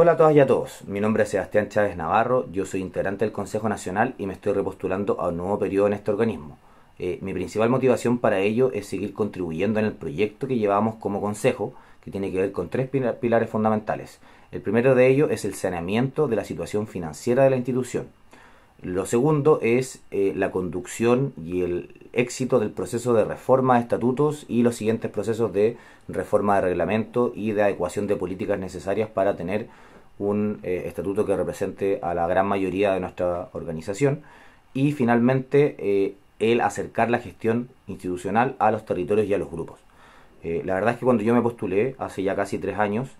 Hola a todas y a todos, mi nombre es Sebastián Chávez Navarro, yo soy integrante del Consejo Nacional y me estoy repostulando a un nuevo periodo en este organismo. Eh, mi principal motivación para ello es seguir contribuyendo en el proyecto que llevamos como Consejo, que tiene que ver con tres pilares fundamentales. El primero de ellos es el saneamiento de la situación financiera de la institución. Lo segundo es eh, la conducción y el, éxito del proceso de reforma de estatutos y los siguientes procesos de reforma de reglamento y de adecuación de políticas necesarias para tener un eh, estatuto que represente a la gran mayoría de nuestra organización. Y finalmente, eh, el acercar la gestión institucional a los territorios y a los grupos. Eh, la verdad es que cuando yo me postulé, hace ya casi tres años,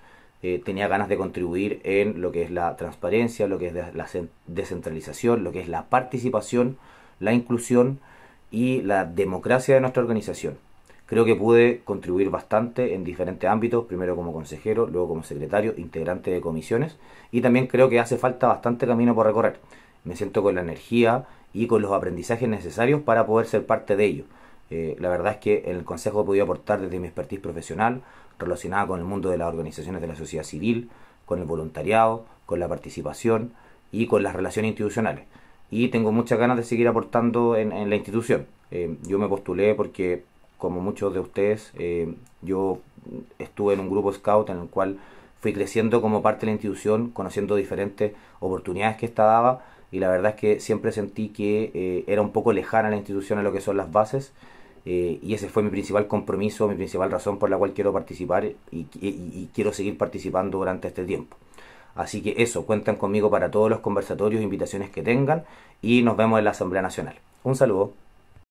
tenía ganas de contribuir en lo que es la transparencia, lo que es la descentralización, lo que es la participación, la inclusión y la democracia de nuestra organización. Creo que pude contribuir bastante en diferentes ámbitos, primero como consejero, luego como secretario, integrante de comisiones, y también creo que hace falta bastante camino por recorrer. Me siento con la energía y con los aprendizajes necesarios para poder ser parte de ello. Eh, la verdad es que el consejo he podido aportar desde mi expertise profesional, relacionada con el mundo de las organizaciones de la sociedad civil, con el voluntariado, con la participación y con las relaciones institucionales y tengo muchas ganas de seguir aportando en, la institución. Eh, yo me postulé porque, como muchos de ustedes, eh, yo estuve en un grupo scout en el cual fui creciendo como parte de la institución, conociendo diferentes oportunidades que esta daba y la verdad es que siempre sentí que eh, era un poco lejana la institución a lo que son las bases. y ese fue mi principal compromiso, mi principal razón por la cual quiero participar y quiero seguir participando durante este tiempo. Así que eso, cuentan conmigo para todos los conversatorios, invitaciones que tengan y nos vemos en la Asamblea Nacional. Un saludo.